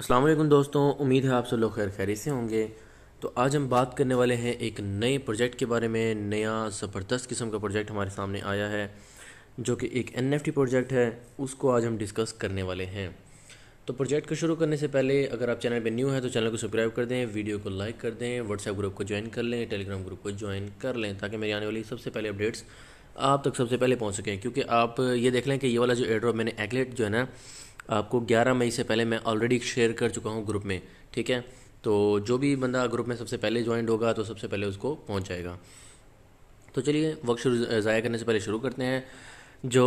अस्सलाम वालेकुम दोस्तों उम्मीद है आप सब लोग खैर खैरी से होंगे तो आज हम बात करने वाले हैं एक नए प्रोजेक्ट के बारे में नया ज़बरदस्त किस्म का प्रोजेक्ट हमारे सामने आया है जो कि एक एन प्रोजेक्ट है उसको आज हम डिस्कस करने वाले हैं तो प्रोजेक्ट को शुरू करने से पहले अगर आप चैनल पर न्यू है तो चैनल को सब्सक्राइब कर दें वीडियो को लाइक कर दें व्हाट्सएप ग्रुप को ज्वाइन कर लें टेलीग्राम ग्रुप को ज्वाइन कर लें ताकि मेरी आने वाली सबसे पहले अपडेट्स आप तक सबसे पहले पहुँच सकें क्योंकि आप ये देख लें कि ये वाला जो एड्रॉप मैंने एगलेट जो है ना आपको 11 मई से पहले मैं ऑलरेडी शेयर कर चुका हूँ ग्रुप में ठीक है तो जो भी बंदा ग्रुप में सबसे पहले ज्वाइंट होगा तो सबसे पहले उसको पहुँच जाएगा तो चलिए वक्त शुरू ज़ाया करने से पहले शुरू करते हैं जो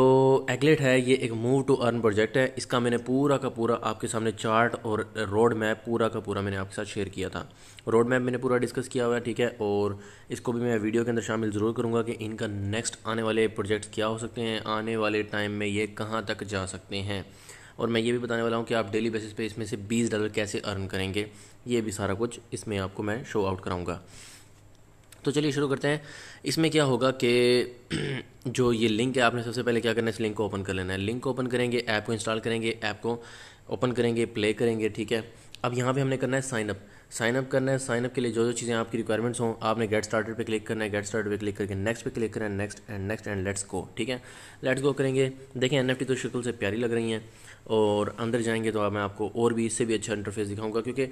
एगलेट है ये एक मूव टू अर्न प्रोजेक्ट है इसका मैंने पूरा का पूरा आपके सामने चार्ट और रोड मैप पूरा का पूरा मैंने आपके साथ शेयर किया था रोड मैप मैंने पूरा डिस्कस किया हुआ है ठीक है और इसको भी मैं वीडियो के अंदर शामिल ज़रूर करूँगा कि इनका नेक्स्ट आने वाले प्रोजेक्ट्स क्या हो सकते हैं आने वाले टाइम में ये कहाँ तक जा सकते हैं और मैं ये भी बताने वाला हूँ कि आप डेली बेसिस पे इसमें से बीस डॉलर कैसे अर्न करेंगे ये भी सारा कुछ इसमें आपको मैं शो आउट कराऊँगा तो चलिए शुरू करते हैं इसमें क्या होगा कि जो ये लिंक है आपने सबसे पहले क्या करना है इस लिंक को ओपन कर लेना है लिंक को ओपन करेंगे ऐप को इंस्टॉल करेंगे ऐप को ओपन करेंगे प्ले करेंगे ठीक है अब यहाँ पे हमने करना है साइन अप साइन अप करना है साइन अप के लिए जो जो चीज़ें आपकी रिक्वायरमेंट्स हों आपने गेट स्टार्टेड पे क्लिक करना है गेट स्टार्टेड पे क्लिक करके नेक्स्ट पे क्लिक करना है next and next and let's go ठीक है लेट्स गो करेंगे देखें एन तो शक्ल से प्यारी लग रही हैं और अंदर जाएंगे तो मैं आपको और भी इससे भी अच्छा इंटरफेस दिखाऊंगा क्योंकि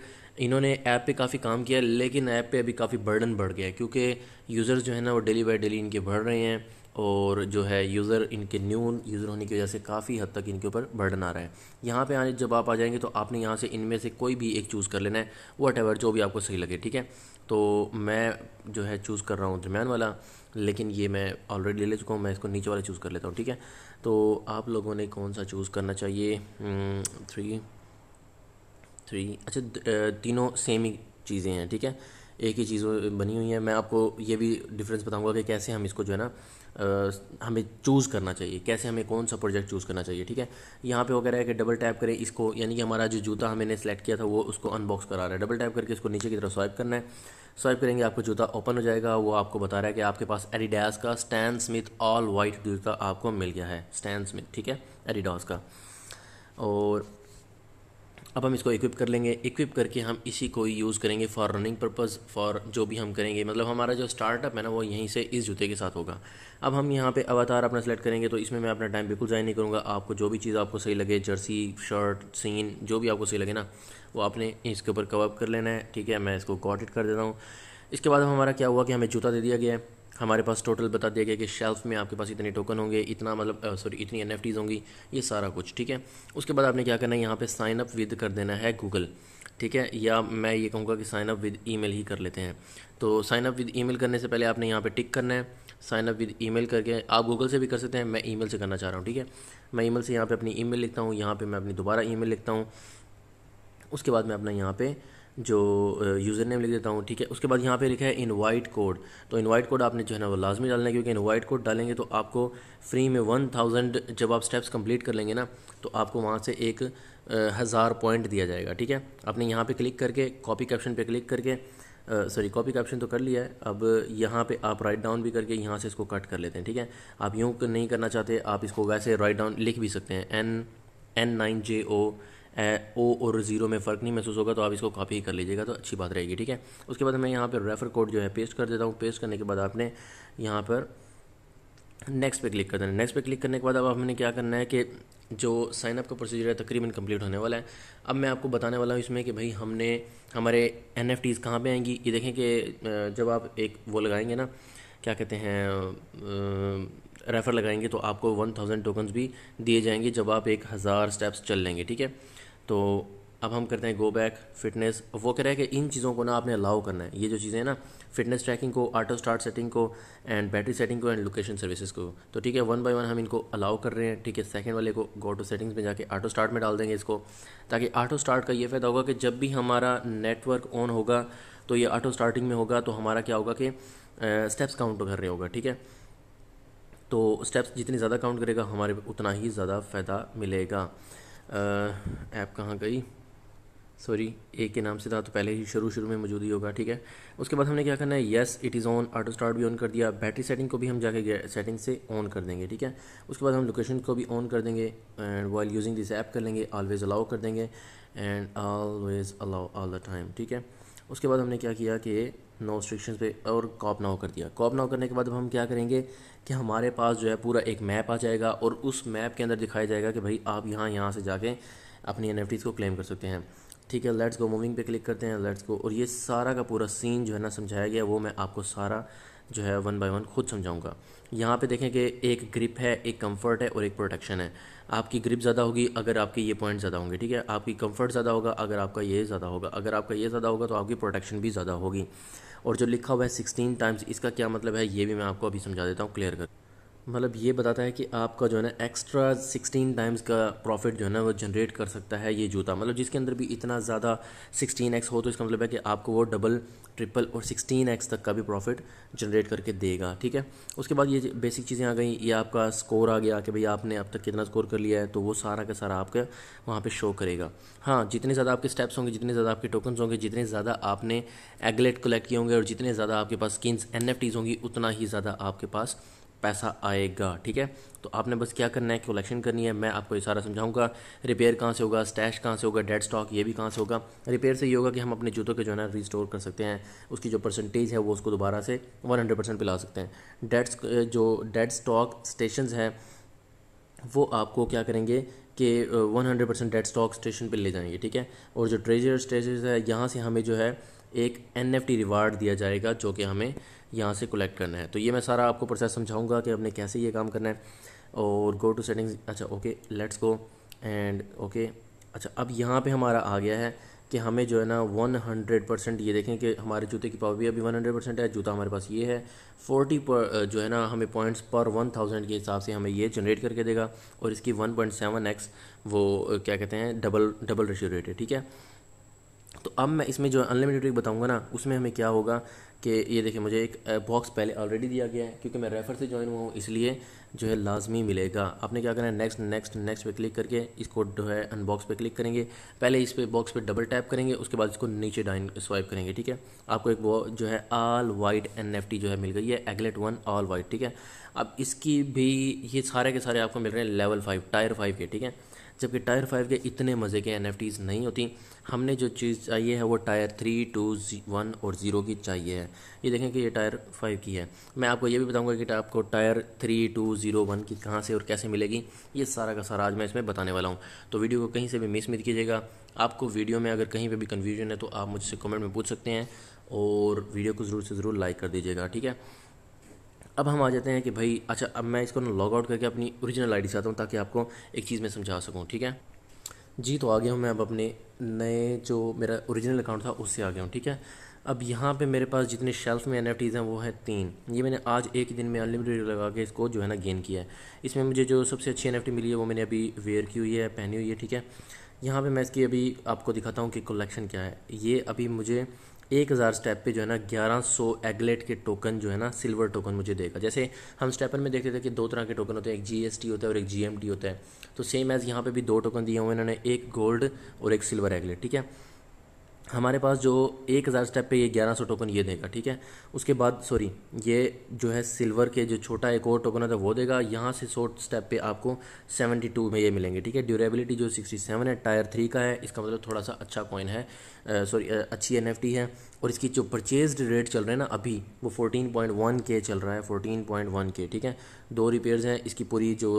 इन्होंने ऐप पे काफ़ी काम किया लेकिन ऐप पे अभी काफ़ी बर्डन बढ़ गया है क्योंकि यूज़र्स जो है ना वो डेली बाई डेली इनके बढ़ रहे हैं और जो है यूज़र इनके न्यू यूज़र होने की वजह से काफ़ी हद तक इनके ऊपर बर्डन आ रहा है यहाँ पे आने जब आप आ जाएंगे तो आपने यहाँ से इनमें से कोई भी एक चूज़ कर लेना है वट एवर जो भी आपको सही लगे ठीक है तो मैं जो है चूज़ कर रहा हूँ दरम्यान वाला लेकिन ये मैं ऑलरेडी ले, ले चुका हूँ मैं इसको नीचे वाला चूज़ कर लेता हूँ ठीक है तो आप लोगों ने कौन सा चूज़ करना चाहिए थ्री हम्म, थ्री अच्छा तीनों सेम ही चीज़ें हैं ठीक है एक ही चीज़ बनी हुई है मैं आपको ये भी डिफरेंस बताऊंगा कि कैसे हम इसको जो है ना हमें चूज़ करना चाहिए कैसे हमें कौन सा प्रोजेक्ट चूज़ करना चाहिए ठीक है यहाँ पे वगैरह है कि डबल टैप करें इसको यानी कि हमारा जो जूता हमने सेलेक्ट किया था वो उसको अनबॉक्स करा रहा है डबल टैप करके इसको नीचे की तरफ स्वाइप करना है स्वाइप करेंगे आपको जूता ओपन हो जाएगा वो आपको बता रहा है कि आपके पास एडिडास का स्टैन स्मिथ ऑल वाइट जूता आपको मिल गया है स्टैन स्मिथ ठीक है एडिडास का और अब हम इसको इक्विप कर लेंगे इक्विप करके हम इसी को यूज़ करेंगे फॉर रनिंग पर्पज़ फॉर जो भी हम करेंगे मतलब हमारा जो स्टार्टअप है ना वो यहीं से इस जूते के साथ होगा अब हम यहाँ पे अवतार अपना सेलेक्ट करेंगे तो इसमें मैं अपना टाइम बिल्कुल ज़ाय नहीं करूँगा आपको जो भी चीज़ आपको सही लगे जर्सी शर्ट सीन जो भी आपको सही लगे ना वो आपने इसके ऊपर कवअप कर लेना है ठीक है मैं इसको कॉट कर देता हूँ इसके बाद हमारा क्या हुआ कि हमें जूता दे दिया गया है हमारे पास टोटल बता दिया गया कि शेल्फ में आपके पास इतने टोकन होंगे इतना मतलब सॉरी इतनी एन होंगी ये सारा कुछ ठीक है उसके बाद आपने क्या करना है यहाँ पर साइन अप विद कर देना है गूगल ठीक है या मैं ये कहूँगा कि साइन अप विद ईमेल ही कर लेते हैं तो साइन अप विद ईमेल करने से पहले आपने यहाँ पे टिक करना है साइन अप विद ईमेल करके आप गूगल से भी कर सकते हैं मैं ईमेल से करना चाह रहा हूँ ठीक है मैं ईमेल से यहाँ पे अपनी ईमेल लिखता हूँ यहाँ पे मैं अपनी दोबारा ईमेल लिखता हूँ उसके बाद मैं अपना यहाँ पे जो यूज़र नेम लिख देता हूँ ठीक है उसके बाद यहाँ पे लिखा है इनवाइट कोड तो इनवाइट कोड आपने जो है ना वो लाजमी डालना है क्योंकि इनवाइट कोड डालेंगे तो आपको फ्री में वन थाउजेंड जब आप स्टेप्स कंप्लीट कर लेंगे ना तो आपको वहाँ से एक हज़ार पॉइंट दिया जाएगा ठीक है आपने यहाँ पर क्लिक करके कॉपी कैप्शन पर क्लिक करके सॉरी कॉपी कैप्शन तो कर लिया है अब यहाँ पे आप राइट डाउन भी करके यहाँ से इसको कट कर लेते हैं ठीक है आप यूँ नहीं करना चाहते आप इसको वैसे राइट डाउन लिख भी सकते हैं N N nine J O O और ज़ीरो में फ़र्क नहीं महसूस होगा तो आप इसको कॉपी ही कर लीजिएगा तो अच्छी बात रहेगी ठीक है उसके बाद मैं यहाँ पर रेफ़र कोड जो है पेस्ट कर देता हूँ पेस्ट करने के बाद आपने यहाँ पर नेक्स्ट पे क्लिक कर देना नेक्स्ट पे क्लिक करने के बाद अब हमने क्या करना है कि जो साइनअप का प्रोसीजर है तकरीबन कंप्लीट होने वाला है अब मैं आपको बताने वाला हूँ इसमें कि भाई हमने हमारे एन एफ टीज़ कहाँ पर आएंगी ये देखें कि जब आप एक वो लगाएंगे ना क्या कहते हैं रेफ़र लगाएंगे तो आपको वन थाउजेंड टोकन्स भी दिए जाएंगे जब आप एक हज़ार स्टेप्स चल लेंगे ठीक है तो अब हम करते हैं गो बैक फिटनेस वो कह रहा है कि इन चीज़ों को ना आपने अलाउ करना है ये जो चीज़ें हैं ना फिटनेस ट्रैकिंग को ऑटो स्टार्ट सेटिंग को एंड बैटरी सेटिंग को एंड लोकेशन सर्विसेज को तो ठीक है वन बाय वन हम इनको अलाउ कर रहे हैं ठीक है सेकंड वाले को गो टू सेटिंग्स में जाके ऑटो स्टार्ट में डाल देंगे इसको ताकि ऑटो स्टार्ट का ये फ़ायदा होगा कि जब भी हमारा नेटवर्क ऑन होगा तो ये ऑटो स्टार्टिंग में होगा तो हमारा क्या होगा कि स्टेप्स काउंट तो कर रहे होगा ठीक है तो स्टेप्स जितनी ज़्यादा काउंट करेगा हमारे उतना ही ज़्यादा फ़ायदा मिलेगा ऐप कहाँ गई सॉरी ए के नाम से था तो पहले ही शुरू शुरू में मौजूद ही होगा ठीक है उसके बाद हमने क्या करना है yes it is on auto start भी ऑन कर दिया बैटरी सेटिंग को भी हम जाके सेटिंग से ऑन कर देंगे ठीक है उसके बाद हम लोकेशन को भी ऑन कर देंगे and while using this app कर लेंगे ऑलवेज़ अलाउ कर देंगे and always allow all the time ठीक है उसके बाद हमने क्या किया कि नो रिस्ट्रिक्शन पे और कॉप नाउ कर दिया कॉप नाउ करने के बाद अब हम क्या करेंगे कि हमारे पास जो है पूरा एक मैप आ जाएगा और उस मैप के अंदर दिखाया जाएगा कि भाई आप यहाँ यहाँ से जाके अपनी एन को क्लेम कर सकते हैं ठीक है लेट्स गो मूविंग पे क्लिक करते हैं लेट्स गो और ये सारा का पूरा सीन जो है ना समझाया गया वो मैं आपको सारा जो है वन बाय वन खुद समझाऊंगा यहाँ पे देखें कि एक ग्रिप है एक कंफर्ट है और एक प्रोटेक्शन है आपकी ग्रिप ज़्यादा होगी अगर आपके ये पॉइंट ज़्यादा होंगे ठीक है आपकी कंफर्ट ज़्यादा होगा अगर आपका ये ज़्यादा होगा अगर आपका ये ज़्यादा होगा तो आपकी प्रोटेक्शन भी ज़्यादा होगी और जो लिखा हुआ है सिक्सटीन टाइम्स इसका क्या मतलब है ये भी मैं आपको अभी समझा देता हूँ क्लियर कर मतलब ये बताता है कि आपका जो है ना एक्स्ट्रा सिक्सटीन टाइम्स का प्रॉफिट जो है ना वो जनरेट कर सकता है ये जूता मतलब जिसके अंदर भी इतना ज़्यादा सिक्सटीन एक्स हो तो इसका मतलब है कि आपको वो डबल ट्रिपल और सिक्सटीन एक्स तक का भी प्रॉफिट जनरेट करके देगा ठीक है उसके बाद ये बेसिक चीज़ें आ गई ये आपका स्कोर आ गया कि भाई आपने अब तक कितना स्कोर कर लिया है तो वो सारा का सारा आपका वहाँ पर शो करेगा हाँ जितने ज़्यादा आपके स्टेप्स होंगे जितने ज़्यादा आपके टोकन्स होंगे जितने ज़्यादा आपने एगलेट कलेक्ट किए होंगे और जितने ज़्यादा आपके पास स्किन्स एन होंगी उतना ही ज़्यादा आपके पास पैसा आएगा ठीक है तो आपने बस क्या करना है कलेक्शन करनी है मैं आपको ये सारा समझाऊंगा रिपेयर कहाँ से होगा स्टैश कहाँ से होगा डेड स्टॉक ये भी कहाँ से होगा रिपेयर से ये होगा कि हम अपने जूतों के जो है ना रिस्टोर कर सकते हैं उसकी जो परसेंटेज है वो उसको दोबारा से वन हंड्रेड परसेंट पिला सकते हैं डेड जो डेड स्टॉक स्टेशन हैं वो आपको क्या करेंगे कि 100 परसेंट डेड स्टॉक स्टेशन पे ले जाएंगे ठीक है और जो ट्रेजर स्टेशन है यहाँ से हमें जो है एक एन रिवार्ड दिया जाएगा जो कि हमें यहाँ से कलेक्ट करना है तो ये मैं सारा आपको प्रोसेस समझाऊँगा कि हमने कैसे ये काम करना है और गो टू सेटिंग्स अच्छा okay let's go and okay अच्छा अब यहाँ पे हमारा आ गया है कि हमें जो है ना वन हंड्रेड परसेंट ये देखें कि हमारे जूते की पावर भी अभी वन हंड्रेड परसेंट है जूता हमारे पास ये है फोर्टी पर जो है ना हमें पॉइंट्स पर वन थाउजेंड के हिसाब से हमें ये जनरेट करके देगा और इसकी वन पॉइंट सेवन एक्स वो क्या कहते हैं डबल डबल रेशियो रेट है ठीक है तो अब मैं इसमें जो अनलिमिटेड ट्रिक बताऊंगा ना उसमें हमें क्या होगा कि ये देखिए मुझे एक बॉक्स पहले ऑलरेडी दिया गया है क्योंकि मैं रेफर से ज्वाइन हुआ हूँ इसलिए जो है लाजमी मिलेगा आपने क्या करना है नेक्स्ट नेक्स्ट नेक्स्ट पे क्लिक करके इसको जो है अनबॉक्स पे क्लिक करेंगे पहले इस पर बॉक्स पे डबल टैप करेंगे उसके बाद इसको नीचे डाइन स्वाइप करेंगे ठीक है आपको एक वो जो है ऑल वाइट एन जो है मिल गई है एगलेट वन ऑल वाइट ठीक है अब इसकी भी ये सारे के सारे आपको मिल रहे हैं लेवल फाइव टायर फाइव के ठीक है जबकि टायर फाइव के इतने मज़े के एन नहीं होती हमने जो चीज़ चाहिए है वो टायर थ्री टू वन और ज़ीरो की चाहिए है ये देखें कि ये टायर फाइव की है मैं आपको ये भी बताऊंगा कि आपको tier three two zero one की कहाँ से और कैसे मिलेगी ये सारा का सारा आज मैं इसमें बताने वाला हूँ तो वीडियो को कहीं से भी मिस मत कीजिएगा आपको वीडियो में अगर कहीं पर भी कन्फ्यूजन है तो आप मुझसे कॉमेंट में पूछ सकते हैं और वीडियो को ज़रूर से ज़रूर लाइक कर दीजिएगा ठीक है अब हम आ जाते हैं कि भाई अच्छा अब मैं इसको ना लॉग आउट करके अपनी ओरिजिनल आईडी से आता हूँ ताकि आपको एक चीज़ मैं समझा सकूँ ठीक है जी तो आ गया हूँ मैं अब अपने नए जो मेरा ओरिजिनल अकाउंट था उससे आ गया हूँ ठीक है अब यहाँ पे मेरे पास जितने शेल्फ में एन हैं वो है तीन ये मैंने आज एक दिन में अनलिमिटेड लगा के इसको जो है ना गेन किया है इसमें मुझे जो सबसे अच्छी एन मिली है वो मैंने अभी वेयर की हुई है पहनी हुई है ठीक है यहाँ पे मैं इसकी अभी आपको दिखाता हूँ कि कलेक्शन क्या है ये अभी मुझे एक हज़ार स्टेप पे जो है ना ग्यारह सौ एगलेट के टोकन जो है ना सिल्वर टोकन मुझे देगा जैसे हम स्टेपन में देखते थे कि दो तरह के टोकन होते हैं एक जीएसटी होता है और एक जीएमटी होता है तो सेम एज़ यहाँ पे भी दो टोकन दिए हुए इन्होंने एक गोल्ड और एक सिल्वर एगलेट ठीक है हमारे पास जो एक हज़ार स्टेप पे ये ग्यारह सौ टोकन ये देगा ठीक है उसके बाद सॉरी ये जो है सिल्वर के जो छोटा एक और टोकन होता है वो देगा यहाँ से सौ स्टेप पे आपको सेवेंटी टू में ये मिलेंगे ठीक है ड्यूरेबिलिटी जो सिक्सटी सेवन है टायर थ्री का है इसका मतलब थोड़ा सा अच्छा कॉइन है सॉरी अच्छी एन है और इसकी जो परचेज रेट चल रहे हैं ना अभी वो फोर्टीन पॉइंट वन के चल रहा है फोर्टीन पॉइंट वन के ठीक है दो रिपेयर्स हैं इसकी पूरी जो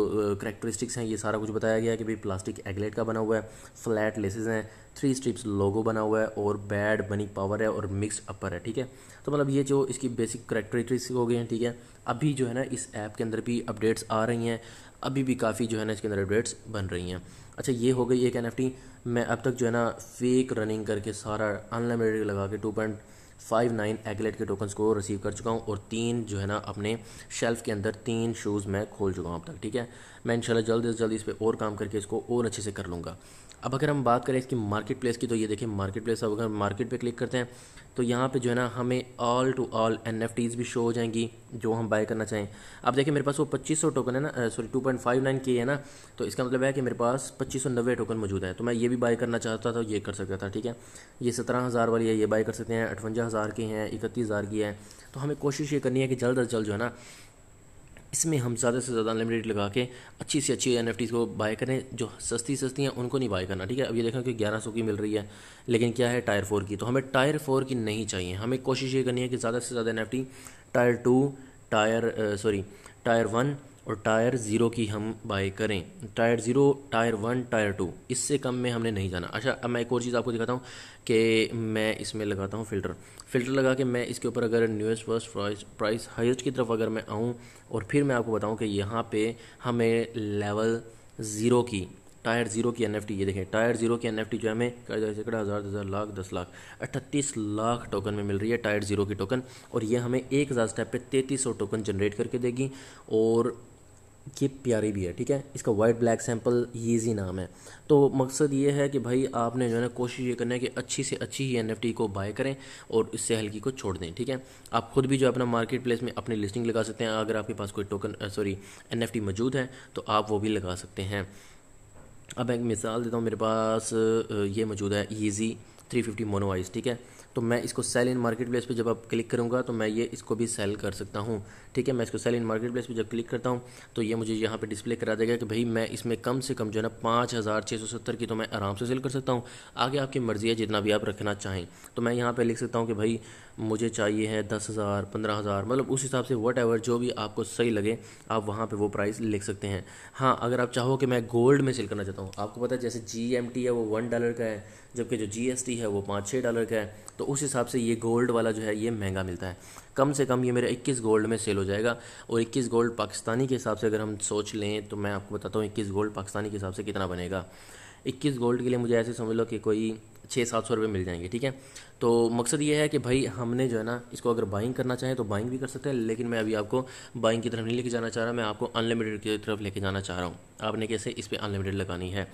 करेक्टरिस्टिक्स हैं ये सारा कुछ बताया गया है कि भाई प्लास्टिक एगलेट का बना हुआ है फ्लैट लेसेस हैं थ्री स्ट्रिप्स लोगो बना हुआ है और बैड बनी पावर है और मिक्स अपर है ठीक है तो मतलब ये जो इसकी बेसिक करेक्टरिस्टिक्स हो गए हैं ठीक है अभी जो है ना इस ऐप के अंदर भी अपडेट्स आ रही हैं अभी भी काफ़ी जो है ना इसके अंदर अपडेट्स बन रही हैं अच्छा ये हो गई एक एन मैं अब तक जो है ना फेक रनिंग करके सारा अनलिमिटेड लगा के two point five nine aglet के टोकन्स को रिसीव कर चुका हूँ और तीन जो है ना अपने शेल्फ़ के अंदर तीन शूज़ मैं खोल चुका हूँ अब तक ठीक है मैं इंशाल्लाह जल्द से जल्द इस पर और काम करके इसको और अच्छे से कर लूँगा अब अगर हम बात करें इसकी मार्केट प्लेस की तो ये देखें मार्केट प्लेस अब अगर मार्केट पे क्लिक करते हैं तो यहाँ पे जो है ना हमें ऑल टू ऑल एन भी शो हो जाएंगी जो हम बाय करना चाहें अब देखिए मेरे पास वो 2500 टोकन है ना सॉरी 2.59 के है ना तो इसका मतलब है कि मेरे पास पच्चीस टोकन मौजूद है तो मैं ये भी बाय करना चाहता था ये कर सकता था ठीक है ये सत्रह हज़ार वाली है ये बाय कर सकते हैं अठवंजा हज़ार की हैं इकतीस हज़ार की है तो हमें कोशिश ये करनी है कि जल्द अज जल्द जो है ना इसमें हम ज़्यादा से ज़्यादा अनलिमिटेड लगा के अच्छी से अच्छी एन को बाय करें जो सस्ती सस्ती हैं उनको नहीं बाय करना ठीक है अब ये देखें कि ग्यारह सौ की मिल रही है लेकिन क्या है टायर फोर की तो हमें टायर फोर की नहीं चाहिए हमें कोशिश ये करनी है कि ज़्यादा से ज़्यादा N tier two tier sorry tier one और टायर ज़ीरो की हम बाय करें tier zero tier one tier two इससे कम में हमने नहीं जाना अच्छा अब मैं एक और चीज़ आपको दिखाता हूँ कि मैं इसमें लगाता हूँ फ़िल्टर फ़िल्टर लगा के मैं इसके ऊपर अगर newest first price price highest की तरफ अगर मैं आऊँ और फिर मैं आपको बताऊँ कि यहाँ पर हमें लेवल ज़ीरो की टायर ज़ीरो की एन ये देखें टायर ज़ीरो की एन जो हमें कड़ा हज़ार दस हज़ार लाख दस लाख अट्ठतीस लाख टोकन में मिल रही है टायर ज़ीरो की टोकन और ये हमें एक हज़ार स्टेप पे तैंतीस सौ टोकन जनरेट करके देगी और ये प्यारी भी है ठीक है इसका वाइट ब्लैक सैम्पल ईजी नाम है तो मकसद ये है कि भाई आपने जो है ना कोशिश ये करना है कि अच्छी से अच्छी ही एन को बाय करें और इससे हल्की को छोड़ दें ठीक है आप खुद भी जो अपना मार्केट प्लेस में अपनी लिस्टिंग लगा सकते हैं अगर आपके पास कोई टोकन सॉरी एन मौजूद है तो आप वो भी लगा सकते हैं अब एक मिसाल देता हूँ मेरे पास ये मौजूद है ईजी थ्री फिफ्टी मोनोवाइज ठीक है तो मैं इसको सेल इन मार्केट प्लेस पर जब आप क्लिक करूँगा तो मैं ये इसको भी सेल कर सकता हूँ ठीक है मैं इसको सेल इन मार्केट प्लेस पर जब क्लिक करता हूँ तो ये मुझे यहाँ पर डिस्प्ले करा देगा कि भाई मैं इसमें कम से कम जो है ना पाँच हज़ार छः सौ सत्तर की तो मैं आराम से सेल कर सकता हूँ आगे आपकी मर्ज़ी है जितना भी आप रखना चाहें तो मैं यहाँ पर लिख सकता हूँ कि भाई मुझे चाहिए है दस हज़ार पंद्रह हज़ार मतलब उस हिसाब से वट एवर जो भी आपको सही लगे आप वहाँ पर वो प्राइस लिख सकते हैं हाँ अगर आप चाहो कि मैं गोल्ड में सेल करना चाहता हूँ आपको पता है जैसे जी है वो वन डॉलर का है जबकि जो टी है वो पाँच छः डॉलर का है तो उस हिसाब से ये गोल्ड वाला जो है ये महंगा मिलता है कम से कम ये मेरा 21 गोल्ड में सेल हो जाएगा और 21 गोल्ड पाकिस्तानी के हिसाब से अगर हम सोच लें तो मैं आपको बताता हूँ इक्कीस गोल्ड पाकिस्तानी के हिसाब से कितना बनेगा इक्कीस गोल्ड के लिए मुझे ऐसे समझ लो कि कोई छः सात सौ रुपये मिल जाएंगे ठीक है तो मकसद ये है कि भाई हमने जो है ना इसको अगर बाइंग करना चाहें तो बाइंग भी कर सकते हैं लेकिन मैं अभी आपको बाइंग की तरफ नहीं लेके जाना चाह रहा मैं आपको अनलिमिटेड की तरफ लेके जाना चाह रहा हूँ आपने कैसे इस पर अनलिमिटेड लगानी है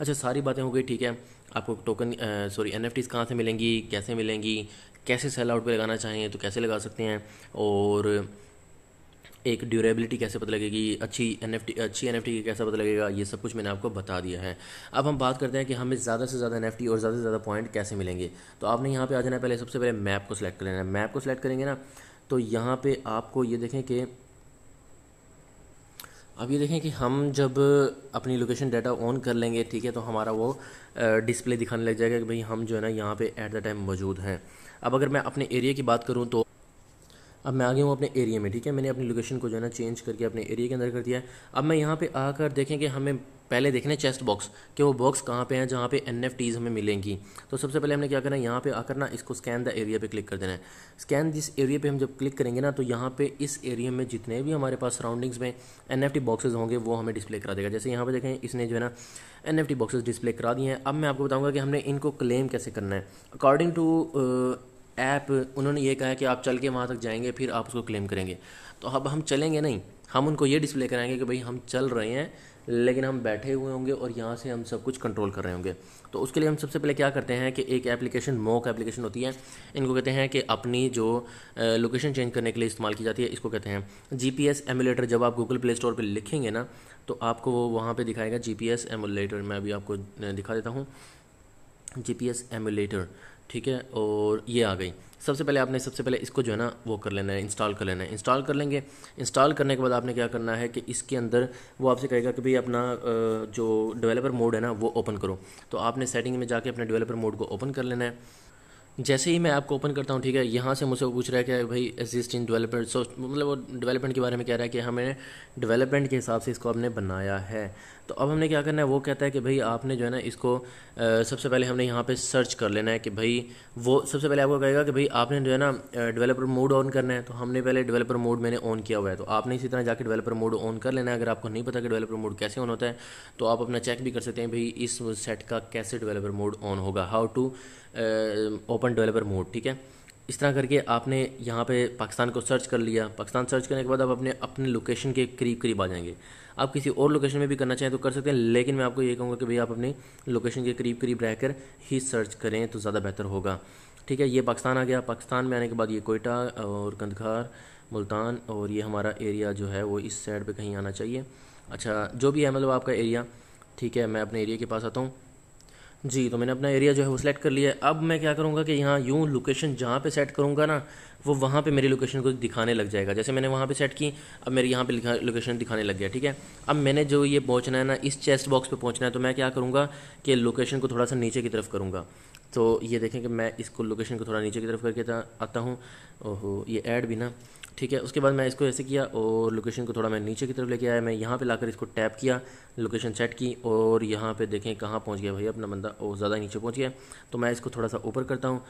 अच्छा सारी बातें हो गई ठीक है आपको टोकन सॉरी एन एफ कहाँ से मिलेंगी कैसे मिलेंगी कैसे सेल आउट पर लगाना चाहिए तो कैसे लगा सकते हैं और एक ड्यूरेबिलिटी कैसे पता लगेगी अच्छी एन अच्छी एन का कैसे पता लगेगा ये सब कुछ मैंने आपको बता दिया है अब हम बात करते हैं कि हमें ज़्यादा से ज़्यादा एन और ज़्यादा से ज़्यादा पॉइंट कैसे मिलेंगे तो आपने यहाँ पर आ जाना पहले सबसे पहले मैप को सिलेक्ट कर लेना मैप को सिलेक्ट करेंगे ना तो यहाँ पर आपको ये देखें कि अब ये देखें कि हम जब अपनी लोकेशन डाटा ऑन कर लेंगे ठीक है तो हमारा वो डिस्प्ले दिखाने लग जाएगा कि भाई हम जो है ना यहाँ पे एट द टाइम मौजूद हैं अब अगर मैं अपने एरिया की बात करूँ तो अब मैं आ गया हूँ अपने एरिया में ठीक है मैंने अपनी लोकेशन को जो है ना चेंज करके अपने एरिया के अंदर कर दिया है अब मैं यहाँ पे आकर देखें कि हमें पहले देखना है चेस्ट बॉक्स कि वो बॉक्स कहाँ पे हैं जहाँ पे एन हमें मिलेंगी तो सबसे पहले हमने क्या करना है यहाँ पे आकर ना इसको स्कैन द एरिया पे क्लिक कर देना है स्कैन जिस एरिया पे हम जब क्लिक करेंगे ना तो यहाँ पे इस एरिया में जितने भी हमारे पास सराउंडिंग्स में एन एफ होंगे वो हमें डिस्प्ले करा देगा जैसे यहाँ पर देखें इसने जो है ना एन एफ डिस्प्ले करा दिए हैं अब मैं आपको बताऊँगा कि हमने इनको क्लेम कैसे करना है अकॉर्डिंग टू ऐप उन्होंने ये कहा कि आप चल के वहाँ तक जाएंगे फिर आप उसको क्लेम करेंगे तो अब हम चलेंगे नहीं हम उनको ये डिस्प्ले कराएंगे कि भाई हम चल रहे हैं लेकिन हम बैठे हुए होंगे और यहाँ से हम सब कुछ कंट्रोल कर रहे होंगे तो उसके लिए हम सबसे पहले क्या करते हैं कि एक एप्लीकेशन मोक एप्लीकेशन होती है इनको कहते हैं कि अपनी जो लोकेशन चेंज करने के लिए इस्तेमाल की जाती है इसको कहते हैं जी पी एस एमुलेटर जब आप गूगल प्ले स्टोर पर लिखेंगे ना तो आपको वो वहाँ पर दिखाएगा जी पी एस एमुलेटर मैं अभी आपको दिखा देता हूँ जी पी एस एमुलेटर ठीक है और ये आ गई सबसे पहले आपने सबसे पहले इसको जो है ना वो कर लेना है इंस्टॉल कर लेना है इंस्टॉल कर लेंगे इंस्टॉल करने के बाद आपने क्या करना है कि इसके अंदर वो आपसे कहेगा कि भाई अपना जो डेवलपर मोड है ना वो ओपन करो तो आपने सेटिंग में जाके अपने डेवलपर मोड को ओपन कर लेना है जैसे ही मैं आपको ओपन करता हूँ ठीक है यहाँ से मुझसे पूछ रहा है कि भाई एग्जिस्ट इन डेवलपमेंट सो मतलब वो डेवलपमेंट के बारे में कह रहा है कि हमें डेवलपमेंट के हिसाब से इसको हमने बनाया है तो अब हमने क्या करना है वो कहता है कि भाई आपने जो है ना इसको सबसे पहले हमने यहाँ पे सर्च कर लेना है कि भाई वो सबसे पहले आपको कहेगा कि भाई आपने जो है ना डेवलपर मोड ऑन करना है तो हमने पहले डेवलपर मोड मैंने ऑन किया हुआ है तो आपने इसी तरह जाकर डेवलपर मोड ऑन कर लेना है अगर आपको नहीं पता कि डेवलपर मोड कैसे ऑन होता है तो आप अपना चेक भी कर सकते हैं भाई इस सेट का कैसे डेवलपर मोड ऑन होगा how to open developer mode ठीक है इस तरह करके आपने यहाँ पे पाकिस्तान को सर्च कर लिया पाकिस्तान सर्च करने के बाद आप अपने अपने लोकेशन के करीब करीब आ जाएंगे आप किसी और लोकेशन में भी करना चाहें तो कर सकते हैं लेकिन मैं आपको ये कहूँगा कि भाई आप अपनी लोकेशन के करीब करीब रहकर ही सर्च करें तो ज़्यादा बेहतर होगा ठीक है ये पाकिस्तान आ गया पाकिस्तान में आने के बाद ये कोयटा और कंधार मुल्तान और ये हमारा एरिया जो है वो इस साइड पर कहीं आना चाहिए अच्छा जो भी है मतलब आपका एरिया ठीक है मैं अपने एरिया के पास आता हूँ जी तो मैंने अपना एरिया जो है वो सेलेक्ट कर लिया है अब मैं क्या करूँगा कि यहाँ यूँ लोकेशन जहाँ पे सेट करूँगा ना वो वहाँ पे मेरी लोकेशन को दिखाने लग जाएगा जैसे मैंने वहाँ पे सेट की अब मेरी यहाँ पे लोकेशन दिखाने लग गया ठीक है अब मैंने जो ये पहुँचना है ना इस चेस्ट बॉक्स पर पहुँचना है तो मैं क्या करूँगा कि लोकेशन को थोड़ा सा नीचे की तरफ करूँगा तो ये देखें कि मैं इसको लोकेशन को थोड़ा नीचे की तरफ करके आता हूँ ओहो ये ऐड भी ना ठीक है उसके बाद मैं इसको ऐसे किया और लोकेशन को थोड़ा मैं नीचे की तरफ लेके आया मैं यहाँ पे लाकर इसको टैप किया लोकेशन सेट की और यहाँ पे देखें कहाँ पहुँच गया भाई अपना बंदा और ज़्यादा नीचे पहुँच गया तो मैं इसको थोड़ा सा ऊपर करता हूँ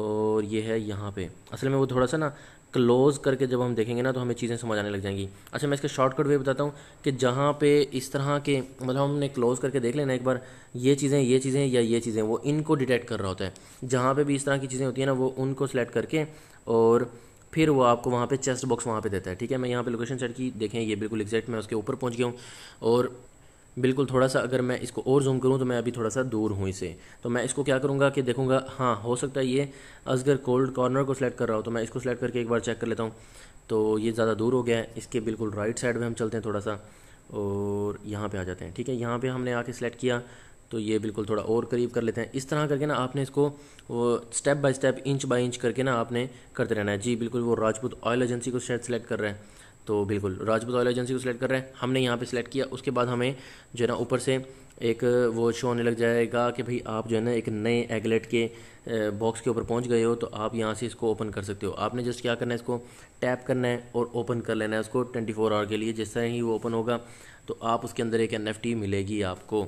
और ये है यहाँ पे असल में वो थोड़ा सा ना क्लोज़ करके जब हम देखेंगे ना तो हमें चीज़ें समझ आने लग जाएंगी अच्छा मैं इसका शॉर्टकट वे बताता हूँ कि जहाँ पे इस तरह के मतलब हमने क्लोज़ करके देख लेना एक बार ये चीज़ें ये चीज़ें या ये चीज़ें वो इनको डिटेक्ट कर रहा होता है जहाँ पे भी इस तरह की चीज़ें होती हैं ना वो उनको सेलेक्ट करके और फिर वो आपको वहाँ पे चेस्ट बॉक्स वहाँ पे देता है ठीक है मैं यहाँ पे लोकेशन सेट की देखें ये बिल्कुल एग्जैक्ट मैं उसके ऊपर पहुँच गया हूँ और बिल्कुल थोड़ा सा अगर मैं इसको और जूम करूँ तो मैं अभी थोड़ा सा दूर हूँ इसे तो मैं इसको क्या करूँगा कि देखूँगा हाँ हो सकता है ये असगर कोल्ड कॉर्नर को सिलेक्ट कर रहा हो तो मैं इसको सिलेक्ट करके एक बार चेक कर लेता हूँ तो ये ज़्यादा दूर हो गया है इसके बिल्कुल राइट साइड में हम चलते हैं थोड़ा सा और यहाँ पर आ जाते हैं ठीक है यहाँ पर हमने आके सेलेक्ट किया तो ये बिल्कुल थोड़ा और करीब कर लेते हैं इस तरह करके ना आपने इसको step by step inch by inch करके ना आपने करते रहना है जी बिल्कुल वो राजपूत ऑयल एजेंसी को शायद सेलेक्ट कर रहे हैं तो बिल्कुल राजपूत ऑयल एजेंसी को सिलेक्ट कर रहे हैं हमने यहाँ पे सिलेक्ट किया उसके बाद हमें जो है ना ऊपर से एक वो शो होने लग जाएगा कि भाई आप जो है ना एक नए एगलेट के बॉक्स के ऊपर पहुँच गए हो तो आप यहाँ से इसको ओपन कर सकते हो आपने जस्ट क्या करना है इसको टैप करना है और ओपन कर लेना है उसको ट्वेंटी फोर आवर के लिए जिस तरह ही वो ओपन होगा तो आप उसके अंदर एक एन मिलेगी आपको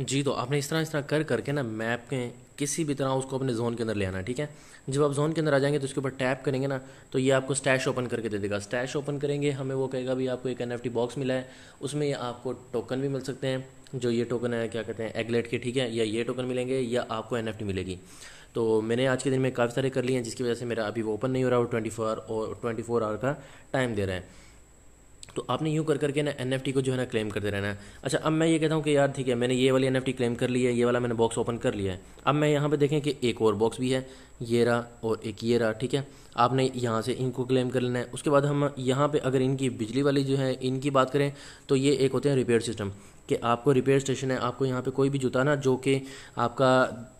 जी तो आपने इस तरह इस तरह कर करके ना मैप के किसी भी तरह उसको अपने जोन के अंदर ले आना ठीक है जब आप जोन के अंदर आ जाएंगे तो उसके ऊपर टैप करेंगे ना तो ये आपको स्टैश ओपन करके दे देगा स्टैश ओपन करेंगे हमें वो कहेगा भी आपको एक एन बॉक्स मिला है उसमें आपको टोकन भी मिल सकते हैं जो ये टोकन है क्या कहते हैं एगलेट के ठीक है या ये टोकन मिलेंगे या आपको एन मिलेगी तो मैंने आज के दिन में काफ़ी सारे कर लिए हैं जिसकी वजह से मेरा अभी वो ओपन नहीं हो रहा वो ट्वेंटी फोर और ट्वेंटी फोर आवर का टाइम दे रहा है तो आपने यूँ कर करके ना एन को जो है ना क्लेम करते रहना है अच्छा अब मैं ये कहता हूँ कि यार ठीक है मैंने ये वाली एन क्लेम कर ली है ये वाला मैंने बॉक्स ओपन कर लिया है अब मैं यहाँ पर देखें कि एक और बॉक्स भी है ये रहा और एक ये रहा ठीक है आपने यहाँ से इनको क्लेम कर लेना है उसके बाद हम यहाँ पे अगर इनकी बिजली वाली जो है इनकी बात करें तो ये एक होते हैं रिपेयर सिस्टम कि आपको रिपेयर स्टेशन है आपको यहाँ पे कोई भी जूता ना जो कि आपका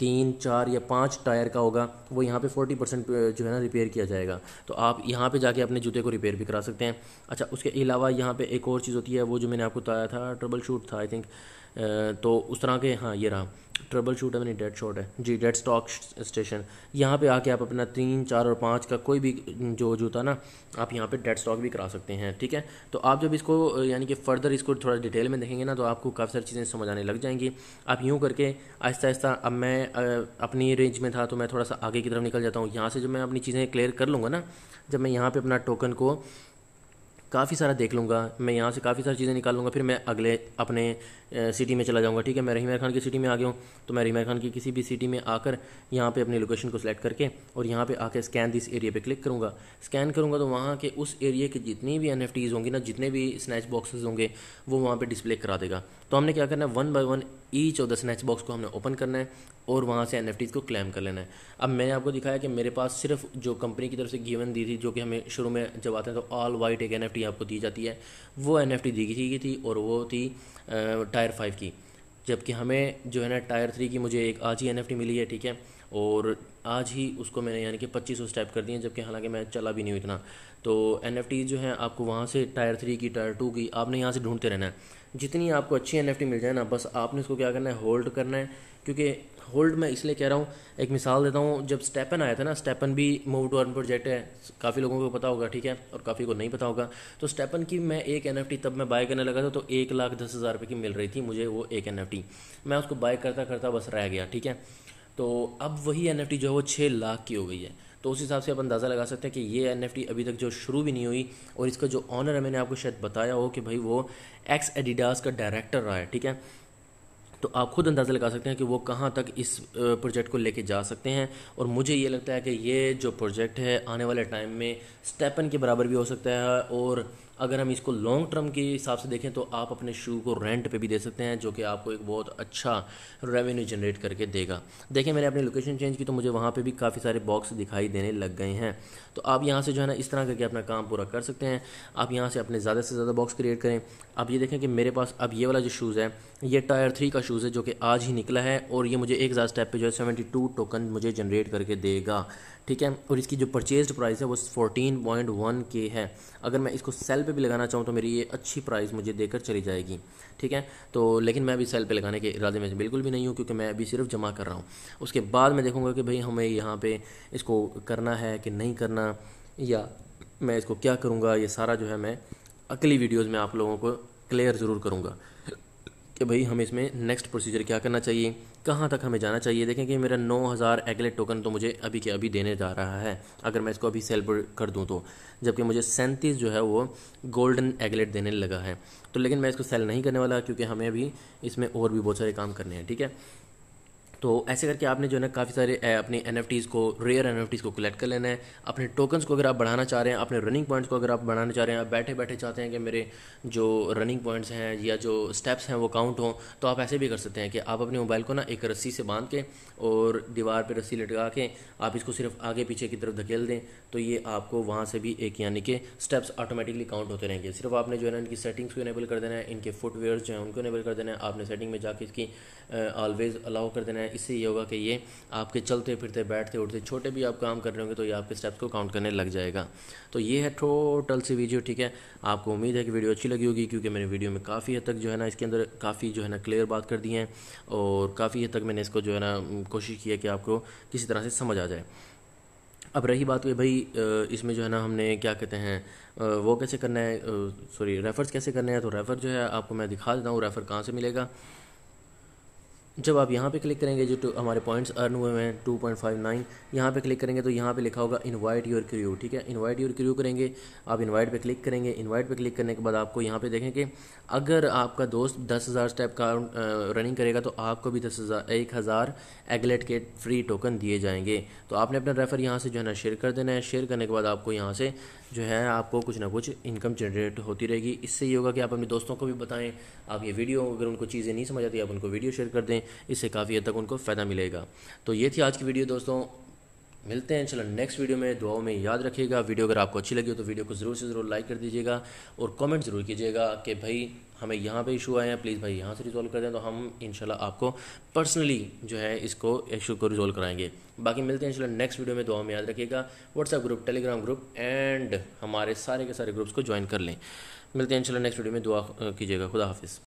तीन चार या पाँच टायर का होगा वो यहाँ पे फोर्टी परसेंट जो है ना रिपेयर किया जाएगा तो आप यहाँ पे जाके अपने जूते को रिपेयर भी करा सकते हैं अच्छा उसके अलावा यहाँ पे एक और चीज़ होती है वो जो मैंने आपको बताया था ट्रबल शूट था आई थिंक तो उस तरह के हाँ ये रहा ट्रबल शूट है मेरी डेड शॉट है जी डेड स्टॉक स्टेशन यहाँ पे आके आप अपना तीन चार और पाँच का कोई भी जो जूता ना आप यहाँ पे डेड स्टॉक भी करा सकते हैं ठीक है तो आप जब इसको यानी कि फर्दर इसको थोड़ा डिटेल में देखेंगे ना तो आपको काफ़ी सारी चीज़ें समझ आने लग जाएंगी आप यूँ करके आहिस्ता आहिस्ता अब मैं अपनी रेंज में था तो मैं थोड़ा सा आगे की तरफ निकल जाता हूँ यहाँ से जब मैं अपनी चीज़ें क्लियर कर लूँगा ना जब मैं यहाँ पर अपना टोकन को काफ़ी सारा देख लूँगा मैं यहाँ से काफ़ी सारी चीज़ें निकाल लूँगा फिर मैं अगले अपने सिटी में चला जाऊँगा ठीक है मैं रहीमर खान की सिटी में आ गया हूँ तो मैं रहीमर खान की किसी भी सिटी में आकर यहाँ पे अपनी लोकेशन को सिलेक्ट करके और यहाँ पे आकर स्कैन दिस एरिया पे क्लिक करूँगा स्कैन करूँगा तो वहाँ के उस एरिया के जितनी भी एन होंगी ना जितने भी स्नैच बॉक्सेज होंगे वो वहाँ पर डिस्प्ले करा देगा तो हमने क्या करना है one by one each of the snatch box को हमने ओपन करना है और वहाँ से एन को क्लेम कर लेना है अब मैंने आपको दिखाया कि मेरे पास सिर्फ जो कंपनी की तरफ से गिवन दी थी जो कि हमें शुरू में जब आते हैं तो ऑल वाइट एक एन आपको दी जाती है वो एन दी गई थी और वो थी टायर फाइव की जबकि हमें जो है ना टायर थ्री की मुझे एक आज ही एन मिली है ठीक है और आज ही उसको मैंने यानी कि पच्चीस सौ स्टेप कर दिए जबकि हालांकि मैं चला भी नहीं हूँ इतना तो एन जो है आपको वहाँ से टायर थ्री की टायर टू की आपने यहाँ से ढूंढते रहना है जितनी आपको अच्छी एन मिल जाए ना बस आपने उसको क्या करना है होल्ड करना है क्योंकि होल्ड मैं इसलिए कह रहा हूँ एक मिसाल देता हूँ जब स्टेपन आया था ना स्टेपन भी मूव टू अर्न प्रोजेक्ट है काफ़ी लोगों को पता होगा ठीक है और काफ़ी को नहीं पता होगा तो स्टेपन की मैं एक एन तब मैं बाय करने लगा था तो एक लाख दस हज़ार रुपये की मिल रही थी मुझे वो एक एन मैं उसको बाय करता करता बस रह गया ठीक है तो अब वही एन जो है वो छः लाख की हो गई है तो उस हिसाब से आप अंदाज़ा लगा सकते हैं कि ये एन अभी तक जो शुरू भी नहीं हुई और इसका जो ऑनर है मैंने आपको शायद बताया हो कि भाई वो एक्स एडिडास का डायरेक्टर रहा है ठीक है तो आप खुद अंदाज़ा लगा सकते हैं कि वो कहाँ तक इस प्रोजेक्ट को लेके जा सकते हैं और मुझे ये लगता है कि ये जो प्रोजेक्ट है आने वाले टाइम में स्टेपन के बराबर भी हो सकता है और अगर हम इसको लॉन्ग टर्म के हिसाब से देखें तो आप अपने शू को रेंट पे भी दे सकते हैं जो कि आपको एक बहुत अच्छा रेवेन्यू जनरेट करके देगा देखें मैंने अपनी लोकेशन चेंज की तो मुझे वहाँ पे भी काफ़ी सारे बॉक्स दिखाई देने लग गए हैं तो आप यहाँ से जो है ना इस तरह करके अपना काम पूरा कर सकते हैं आप यहाँ से अपने ज़्यादा से ज़्यादा बॉक्स क्रिएट करें आप ये देखें कि मेरे पास अब ये वाला जो शूज़ है ये टायर थ्री का शूज़ है जो कि आज ही निकला है और ये मुझे एक हज़ार स्टेप पर जो है सेवेंटी टू टोकन मुझे जनरेट करके देगा ठीक है और इसकी जो परचेज प्राइस है वो फोर्टीन पॉइंट वन के है अगर मैं इसको सेल पे भी लगाना चाहूँ तो मेरी ये अच्छी प्राइस मुझे देकर चली जाएगी ठीक है तो लेकिन मैं अभी सेल पे लगाने के इरादे में बिल्कुल भी नहीं हूँ क्योंकि मैं अभी सिर्फ जमा कर रहा हूँ उसके बाद मैं देखूँगा कि भाई हमें यहाँ पर इसको करना है कि नहीं करना या मैं इसको क्या करूँगा ये सारा जो है मैं अगली वीडियोज़ में आप लोगों को क्लियर ज़रूर करूँगा कि भाई हमें इसमें नेक्स्ट प्रोसीजर क्या करना चाहिए कहाँ तक हमें जाना चाहिए देखें कि मेरा 9000 एगलेट टोकन तो मुझे अभी के अभी देने जा रहा है अगर मैं इसको अभी सेल कर दूँ तो जबकि मुझे सैंतीस जो है वो गोल्डन एगलेट देने लगा है तो लेकिन मैं इसको सेल नहीं करने वाला क्योंकि हमें अभी इसमें और भी बहुत सारे काम करने हैं ठीक है तो ऐसे करके आपने जो है ना काफ़ी सारे अपने एन को रेयर एन को कलेक्ट कर लेना है अपने टोकन्स को अगर आप बढ़ाना चाह रहे हैं अपने रनिंग पॉइंट्स को अगर आप बढ़ाना चाह रहे हैं आप बैठे बैठे चाहते हैं कि मेरे जो रनिंग पॉइंट्स हैं या जो स्टेप्स हैं वो काउंट हों तो आप ऐसे भी कर सकते हैं कि आप अपने मोबाइल को ना एक रस्सी से बांध के और दीवार पर रस्सी लटका के आप इसको सिर्फ आगे पीछे की तरफ धकेल दें तो ये आपको वहाँ से भी एक यानी कि स्टेप्स ऑटोमेटिकली काउंट होते रहेंगे सिर्फ आपने जो है ना इनकी सेटिंग्स को इनेबल कर देना है इनके फुटवेयर जो है उनको इनेबल कर देना है आपने सेटिंग में जाके इसकी ऑलवेज़ अलाउ कर देना है इससे ये होगा कि ये आपके चलते फिरते बैठते उठते छोटे भी आप काम कर रहे होंगे तो ये आपके स्टेप्स को काउंट करने लग जाएगा तो ये है टोटल सी वीडियो ठीक है आपको उम्मीद है कि वीडियो अच्छी लगी होगी क्योंकि मैंने वीडियो में काफ़ी हद तक जो है ना इसके अंदर काफ़ी जो है ना क्लियर बात कर दी है और काफ़ी हद तक मैंने इसको जो है ना कोशिश की है कि आपको किसी तरह से समझ आ जाए अब रही बात हुई भाई इसमें जो है ना हमने क्या कहते हैं वो कैसे करना है सॉरी रेफ़र्स कैसे करने हैं तो रेफ़र जो है आपको मैं दिखा देता हूँ रेफ़र कहाँ से मिलेगा जब आप यहाँ पे क्लिक करेंगे जो तो हमारे पॉइंट्स अर्न हुए हैं टू पॉइंट फाइव नाइन यहाँ पर क्लिक करेंगे तो यहाँ पे लिखा होगा इनवाइट योर क्रियो ठीक है इनवाइट योर क्रियो करेंगे आप इनवाइट पे क्लिक करेंगे इनवाइट पे क्लिक करने के बाद आपको यहाँ पे देखें कि अगर आपका दोस्त दस हज़ार स्टेप का रनिंग करेगा तो आपको भी दस हज़ार एक हज़ार एगलेट के फ्री टोकन दिए जाएंगे तो आपने अपना रेफ़र यहाँ से जो है ना शेयर कर देना है शेयर करने के बाद आपको यहाँ से जो है आपको कुछ ना कुछ इनकम जनरेट होती रहेगी इससे ये होगा कि आप अपने दोस्तों को भी बताएं आप ये वीडियो अगर उनको चीज़ें नहीं समझ आती आप उनको वीडियो शेयर कर दें इससे काफ़ी हद तक उनको फ़ायदा मिलेगा तो ये थी आज की वीडियो दोस्तों मिलते हैं चलो नेक्स्ट वीडियो में दुआओं में याद रखिएगा वीडियो अगर आपको अच्छी लगी हो तो वीडियो को ज़रूर से ज़रूर लाइक कर दीजिएगा और कमेंट ज़रूर कीजिएगा कि भाई हमें यहाँ पे इशू आए हैं प्लीज़ भाई यहाँ से रिजोल्व कर दें तो हम इंशाल्लाह आपको पर्सनली जो है इसको इशू को रिजोल्व कराएंगे बाकी मिलते हैं इंशाल्लाह नेक्स्ट वीडियो में दुआओं में याद रखिएगा WhatsApp group Telegram group and हमारे सारे के सारे ग्रुप्स को ज्वाइन कर लें मिलते हैं इंशाल्लाह नेक्स्ट वीडियो में दुआ कीजिएगा खुदा हाफिज़